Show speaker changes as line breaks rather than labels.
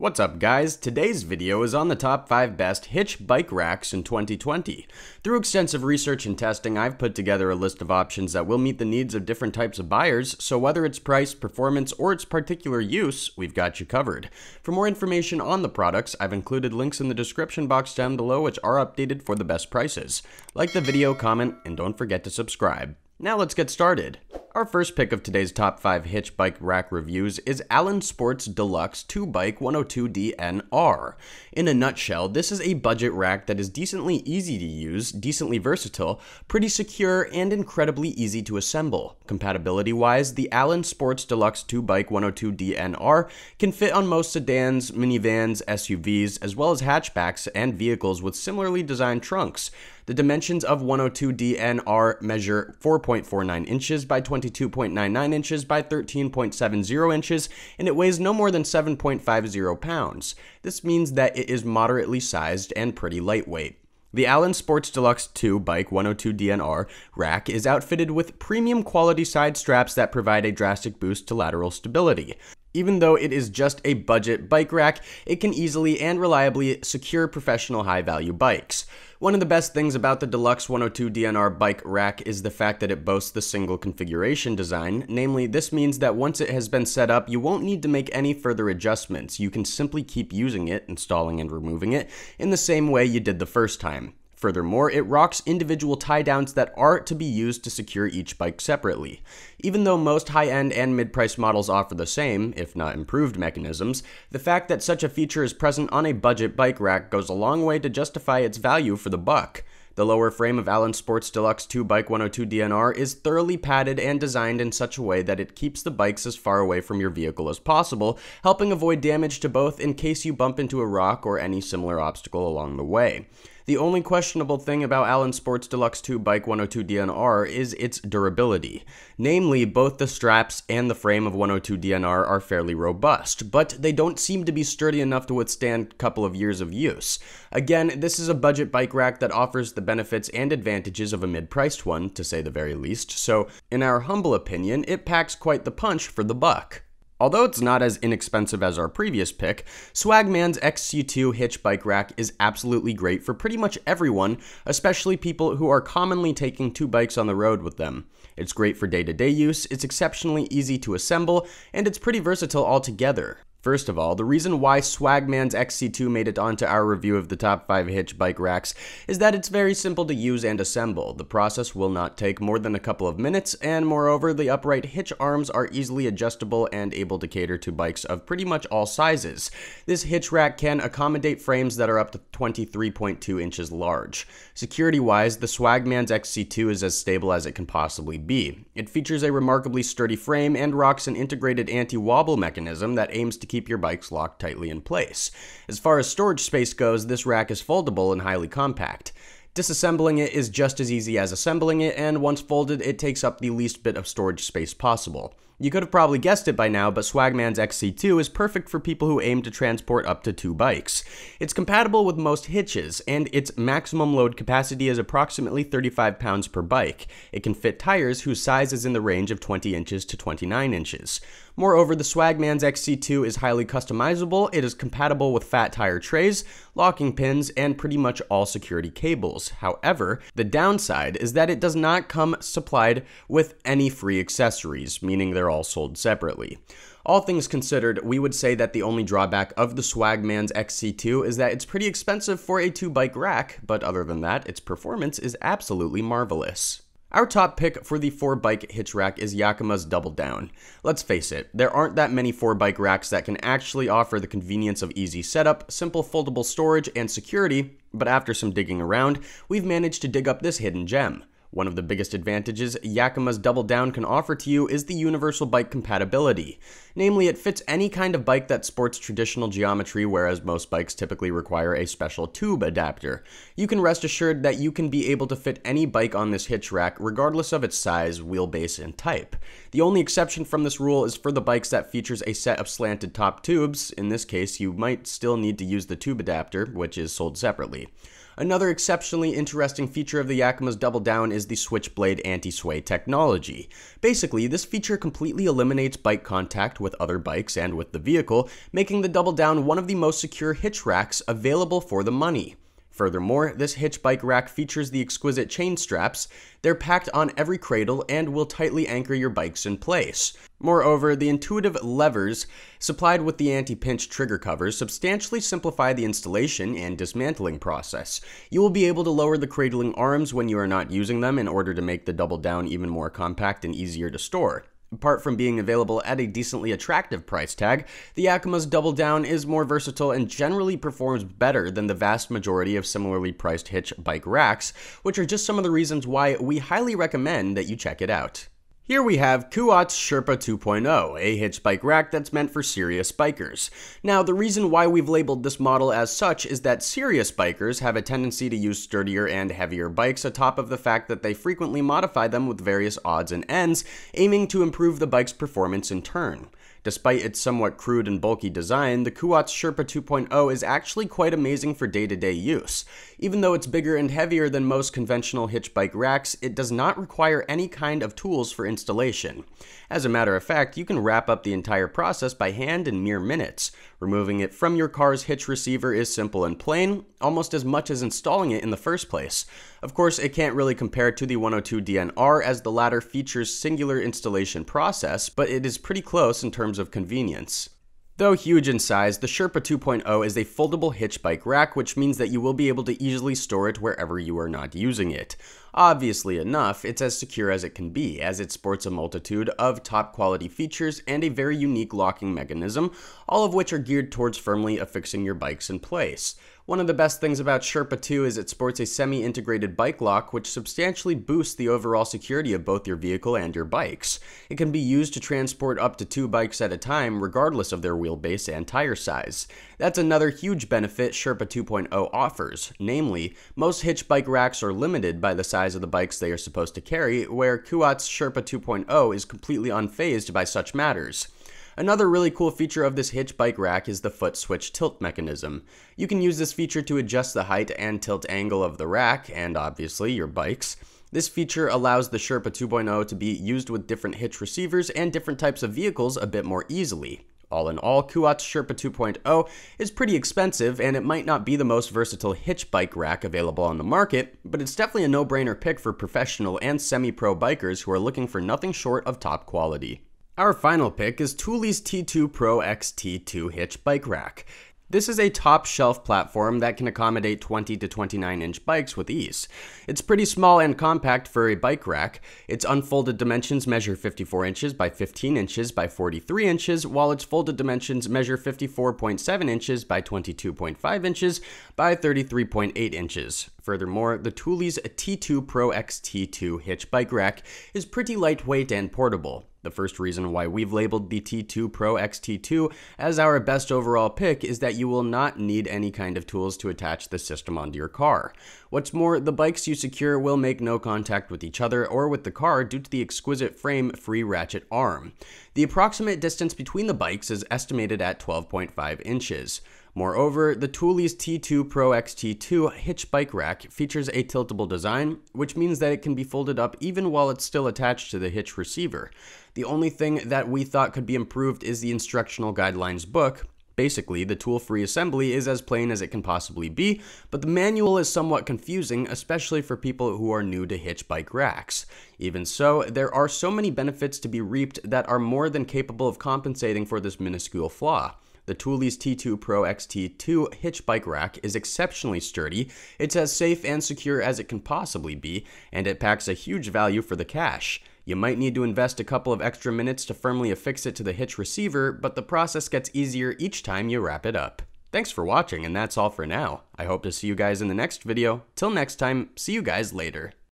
What's up guys? Today's video is on the top 5 best hitch bike racks in 2020. Through extensive research and testing, I've put together a list of options that will meet the needs of different types of buyers, so whether it's price, performance, or its particular use, we've got you covered. For more information on the products, I've included links in the description box down below which are updated for the best prices. Like the video, comment, and don't forget to subscribe. Now let's get started. Our first pick of today's top 5 hitch bike rack reviews is Allen Sports Deluxe 2 Bike 102DNR. In a nutshell, this is a budget rack that is decently easy to use, decently versatile, pretty secure, and incredibly easy to assemble. Compatibility wise, the Allen Sports Deluxe 2 Bike 102DNR can fit on most sedans, minivans, SUVs, as well as hatchbacks and vehicles with similarly designed trunks. The dimensions of 102DNR measure 4.49 inches by 20 22.99 inches by 13.70 inches, and it weighs no more than 7.50 pounds. This means that it is moderately sized and pretty lightweight. The Allen Sports Deluxe 2 Bike 102 DNR rack is outfitted with premium quality side straps that provide a drastic boost to lateral stability. Even though it is just a budget bike rack, it can easily and reliably secure professional high value bikes. One of the best things about the Deluxe 102 DNR bike rack is the fact that it boasts the single configuration design, namely this means that once it has been set up, you won't need to make any further adjustments, you can simply keep using it, installing and removing it, in the same way you did the first time. Furthermore, it rocks individual tie downs that are to be used to secure each bike separately. Even though most high end and mid price models offer the same, if not improved, mechanisms, the fact that such a feature is present on a budget bike rack goes a long way to justify its value for the buck. The lower frame of Allen Sports Deluxe 2 Bike 102 DNR is thoroughly padded and designed in such a way that it keeps the bikes as far away from your vehicle as possible, helping avoid damage to both in case you bump into a rock or any similar obstacle along the way. The only questionable thing about Allen Sports Deluxe 2 Bike 102 DNR is its durability. Namely, both the straps and the frame of 102 DNR are fairly robust, but they don't seem to be sturdy enough to withstand a couple of years of use. Again, this is a budget bike rack that offers the benefits and advantages of a mid-priced one, to say the very least, so in our humble opinion, it packs quite the punch for the buck. Although it's not as inexpensive as our previous pick, Swagman's XC2 hitch bike rack is absolutely great for pretty much everyone, especially people who are commonly taking two bikes on the road with them. It's great for day-to-day -day use, it's exceptionally easy to assemble, and it's pretty versatile altogether. First of all, the reason why Swagman's XC2 made it onto our review of the top 5 hitch bike racks is that it's very simple to use and assemble. The process will not take more than a couple of minutes, and moreover, the upright hitch arms are easily adjustable and able to cater to bikes of pretty much all sizes. This hitch rack can accommodate frames that are up to 23.2 inches large. Security-wise, the Swagman's XC2 is as stable as it can possibly be. It features a remarkably sturdy frame and rocks an integrated anti-wobble mechanism that aims to keep your bikes locked tightly in place. As far as storage space goes, this rack is foldable and highly compact. Disassembling it is just as easy as assembling it, and once folded, it takes up the least bit of storage space possible. You could have probably guessed it by now, but Swagman's XC2 is perfect for people who aim to transport up to two bikes. It's compatible with most hitches, and its maximum load capacity is approximately 35 pounds per bike. It can fit tires whose size is in the range of 20 inches to 29 inches. Moreover, the Swagman's XC2 is highly customizable, it is compatible with fat tire trays, locking pins, and pretty much all security cables. However, the downside is that it does not come supplied with any free accessories, meaning they're all sold separately. All things considered, we would say that the only drawback of the Swagman's XC2 is that it's pretty expensive for a two bike rack, but other than that, its performance is absolutely marvelous. Our top pick for the 4 bike hitch rack is Yakima's Double Down. Let's face it, there aren't that many 4 bike racks that can actually offer the convenience of easy setup, simple foldable storage, and security, but after some digging around, we've managed to dig up this hidden gem. One of the biggest advantages Yakima's Double Down can offer to you is the universal bike compatibility. Namely, it fits any kind of bike that sports traditional geometry, whereas most bikes typically require a special tube adapter. You can rest assured that you can be able to fit any bike on this hitch rack, regardless of its size, wheelbase, and type. The only exception from this rule is for the bikes that features a set of slanted top tubes. In this case, you might still need to use the tube adapter, which is sold separately. Another exceptionally interesting feature of the Yakima's Double Down is the Switchblade anti-sway technology. Basically, this feature completely eliminates bike contact with other bikes and with the vehicle, making the Double Down one of the most secure hitch racks available for the money. Furthermore, this hitch bike rack features the exquisite chain straps. They're packed on every cradle and will tightly anchor your bikes in place. Moreover, the intuitive levers supplied with the anti-pinch trigger covers substantially simplify the installation and dismantling process. You will be able to lower the cradling arms when you are not using them in order to make the double down even more compact and easier to store. Apart from being available at a decently attractive price tag, the Yakima's Double Down is more versatile and generally performs better than the vast majority of similarly priced hitch bike racks, which are just some of the reasons why we highly recommend that you check it out. Here we have Kuat's Sherpa 2.0, a hitch bike rack that's meant for serious bikers. Now, the reason why we've labeled this model as such is that serious bikers have a tendency to use sturdier and heavier bikes atop of the fact that they frequently modify them with various odds and ends, aiming to improve the bike's performance in turn. Despite its somewhat crude and bulky design, the Kuwat's Sherpa 2.0 is actually quite amazing for day-to-day -day use. Even though it's bigger and heavier than most conventional hitch bike racks, it does not require any kind of tools for installation. As a matter of fact, you can wrap up the entire process by hand in mere minutes. Removing it from your car's hitch receiver is simple and plain, almost as much as installing it in the first place. Of course, it can't really compare to the 102DNR as the latter features singular installation process, but it is pretty close in terms of convenience. Though huge in size, the Sherpa 2.0 is a foldable hitch bike rack, which means that you will be able to easily store it wherever you are not using it. Obviously enough, it's as secure as it can be, as it sports a multitude of top quality features and a very unique locking mechanism, all of which are geared towards firmly affixing your bikes in place. One of the best things about Sherpa 2 is it sports a semi-integrated bike lock which substantially boosts the overall security of both your vehicle and your bikes. It can be used to transport up to two bikes at a time regardless of their wheelbase and tire size. That's another huge benefit Sherpa 2.0 offers, namely, most hitch bike racks are limited by the size of the bikes they are supposed to carry, where Kuat's Sherpa 2.0 is completely unfazed by such matters. Another really cool feature of this hitch bike rack is the foot switch tilt mechanism. You can use this feature to adjust the height and tilt angle of the rack, and obviously your bikes. This feature allows the Sherpa 2.0 to be used with different hitch receivers and different types of vehicles a bit more easily. All in all, Kuat's Sherpa 2.0 is pretty expensive and it might not be the most versatile hitch bike rack available on the market, but it's definitely a no-brainer pick for professional and semi-pro bikers who are looking for nothing short of top quality. Our final pick is Thule's T2 Pro XT2 hitch bike rack. This is a top shelf platform that can accommodate 20 to 29 inch bikes with ease. It's pretty small and compact for a bike rack. Its unfolded dimensions measure 54 inches by 15 inches by 43 inches, while its folded dimensions measure 54.7 inches by 22.5 inches by 33.8 inches. Furthermore, the Thule's T2 Pro XT2 hitch bike rack is pretty lightweight and portable. The first reason why we've labeled the T2 Pro XT2 as our best overall pick is that you will not need any kind of tools to attach the system onto your car. What's more, the bikes you secure will make no contact with each other or with the car due to the exquisite frame free ratchet arm. The approximate distance between the bikes is estimated at 12.5 inches. Moreover, the Thule's T2 Pro XT2 hitch bike rack features a tiltable design, which means that it can be folded up even while it's still attached to the hitch receiver. The only thing that we thought could be improved is the instructional guidelines book, Basically, the tool-free assembly is as plain as it can possibly be, but the manual is somewhat confusing, especially for people who are new to hitch bike racks. Even so, there are so many benefits to be reaped that are more than capable of compensating for this minuscule flaw. The Thule T2 Pro XT2 hitch bike rack is exceptionally sturdy, it's as safe and secure as it can possibly be, and it packs a huge value for the cash. You might need to invest a couple of extra minutes to firmly affix it to the hitch receiver, but the process gets easier each time you wrap it up. Thanks for watching, and that's all for now. I hope to see you guys in the next video. Till next time, see you guys later.